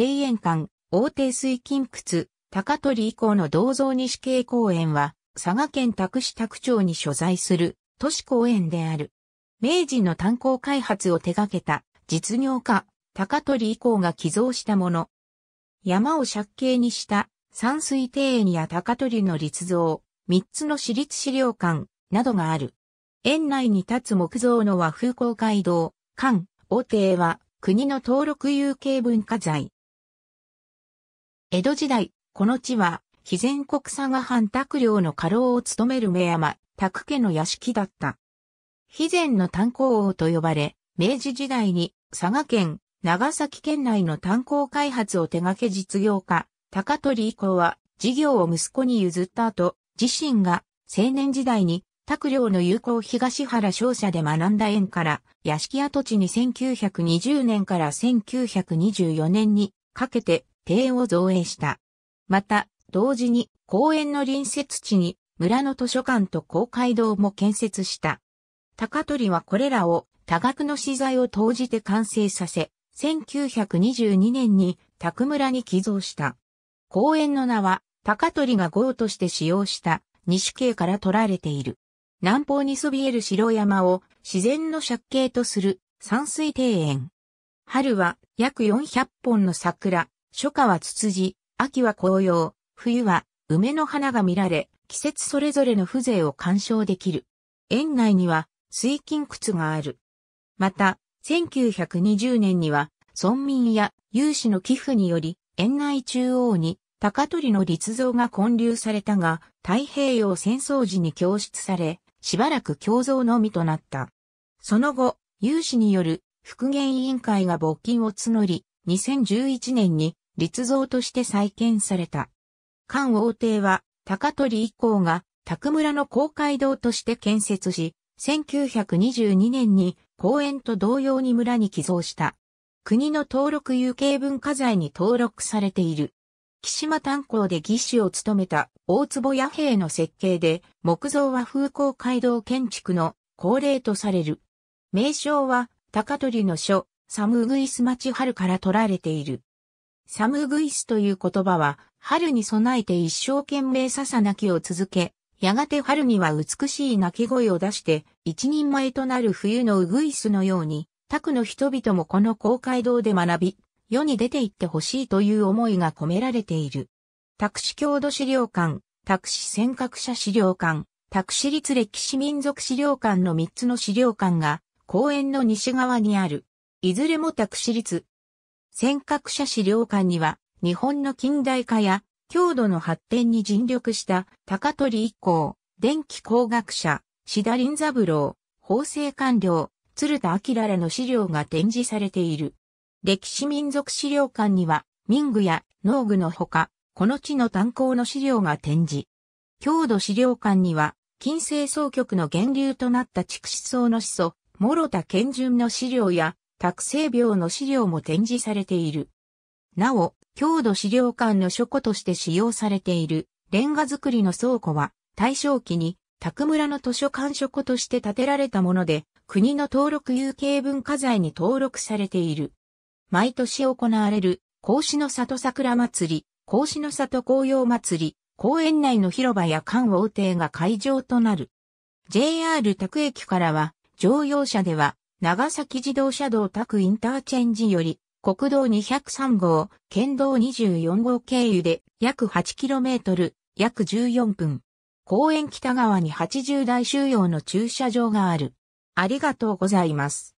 庭園館、大手水金窟、高取以降の銅像西系公園は、佐賀県拓市拓町に所在する都市公園である。明治の炭鉱開発を手掛けた実業家、高取以降が寄贈したもの。山を借景にした山水庭園や高取の立像、三つの私立資料館などがある。園内に立つ木造の和風公会堂、館、大邸は国の登録有形文化財。江戸時代、この地は、肥前国佐賀藩拓領の家老を務める目山、拓家の屋敷だった。肥前の炭鉱王と呼ばれ、明治時代に佐賀県、長崎県内の炭鉱開発を手掛け実業家、高取以降は事業を息子に譲った後、自身が青年時代に拓領の友好東原商社で学んだ縁から、屋敷跡地に1920年から1924年にかけて庭を造営した。また、同時に公園の隣接地に村の図書館と公会堂も建設した。高取はこれらを多額の資材を投じて完成させ、1922年に宅村に寄贈した。公園の名は高取が豪として使用した西系から取られている。南方にそびえる城山を自然の借景とする山水庭園。春は約400本の桜、初夏はツツジ、秋は紅葉、冬は梅の花が見られ、季節それぞれの風情を鑑賞できる。園内には水金窟がある。また、1920年には、村民や有志の寄付により、園内中央に高取の立像が建立されたが、太平洋戦争時に供出され、しばらく共造のみとなった。その後、有志による復元委員会が募金を募り、2011年に立像として再建された。漢王帝は、高取以降が、宅村の公会堂として建設し、1922年に公園と同様に村に寄贈した。国の登録有形文化財に登録されている。木島炭鉱で技師を務めた大坪弥平の設計で、木造は風光街道建築の恒例とされる。名称は、高取の書、サムウグイス町春から取られている。サムグイスという言葉は、春に備えて一生懸命笹泣きを続け、やがて春には美しい鳴き声を出して、一人前となる冬のウグイスのように、他区の人々もこの公会堂で学び、世に出て行ってほしいという思いが込められている。タクシ郷土資料館、タクシ尖閣者資料館、タクシ立歴史民族資料館の3つの資料館が、公園の西側にある。いずれもタクシ立、尖閣写資料館には、日本の近代化や、郷土の発展に尽力した高取一行、電気工学者、志田林三郎、法制官僚、鶴田明らの資料が展示されている。歴史民族資料館には、民具や農具のほか、この地の炭鉱の資料が展示。郷土資料館には、近世総局の源流となった畜子層の始祖、諸田健順の資料や、卓生病の資料も展示されている。なお、郷土資料館の書庫として使用されているレンガ作りの倉庫は大正期に宅村の図書館書庫として建てられたもので国の登録有形文化財に登録されている。毎年行われる孔子の里桜祭り、孔子の里紅葉祭り、公園内の広場や官王邸が会場となる。JR 宅駅からは乗用車では長崎自動車道宅インターチェンジより、国道203号、県道24号経由で約 8km、約14分。公園北側に80台収容の駐車場がある。ありがとうございます。